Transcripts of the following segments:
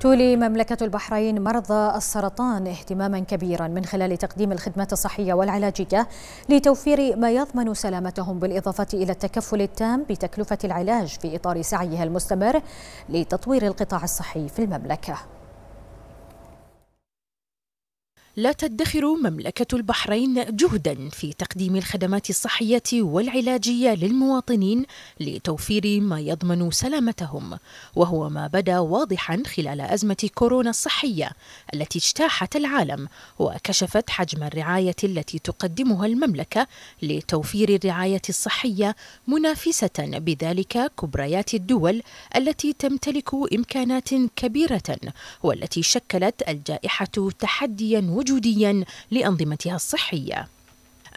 تولي مملكة البحرين مرضى السرطان اهتماما كبيرا من خلال تقديم الخدمات الصحية والعلاجية لتوفير ما يضمن سلامتهم بالإضافة إلى التكفل التام بتكلفة العلاج في إطار سعيها المستمر لتطوير القطاع الصحي في المملكة لا تدخر مملكة البحرين جهدا في تقديم الخدمات الصحية والعلاجية للمواطنين لتوفير ما يضمن سلامتهم وهو ما بدا واضحا خلال أزمة كورونا الصحية التي اجتاحت العالم وكشفت حجم الرعاية التي تقدمها المملكة لتوفير الرعاية الصحية منافسة بذلك كبريات الدول التي تمتلك إمكانات كبيرة والتي شكلت الجائحة تحديا وجوداً وجوديا لأنظمتها الصحية.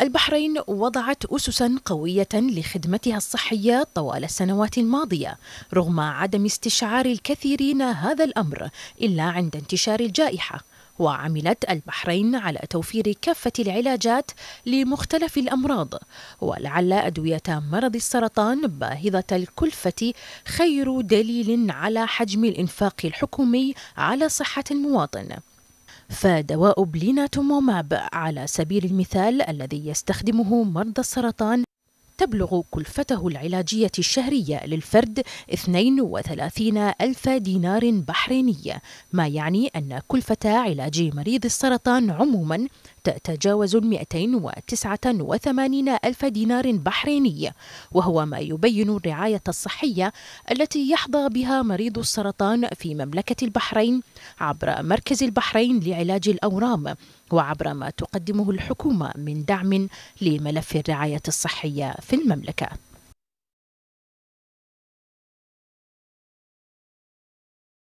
البحرين وضعت أسسا قوية لخدمتها الصحية طوال السنوات الماضية رغم عدم استشعار الكثيرين هذا الأمر إلا عند انتشار الجائحة وعملت البحرين على توفير كافة العلاجات لمختلف الأمراض ولعل أدوية مرض السرطان باهظة الكلفة خير دليل على حجم الإنفاق الحكومي على صحة المواطن فدواء بليناتوموماب على سبيل المثال الذي يستخدمه مرضى السرطان تبلغ كلفته العلاجية الشهرية للفرد 32 ألف دينار بحريني ما يعني أن كلفة علاج مريض السرطان عموما تتجاوز ال 289 ألف دينار بحريني وهو ما يبين الرعاية الصحية التي يحظى بها مريض السرطان في مملكة البحرين عبر مركز البحرين لعلاج الأورام وعبر ما تقدمه الحكومة من دعم لملف الرعاية الصحية في المملكة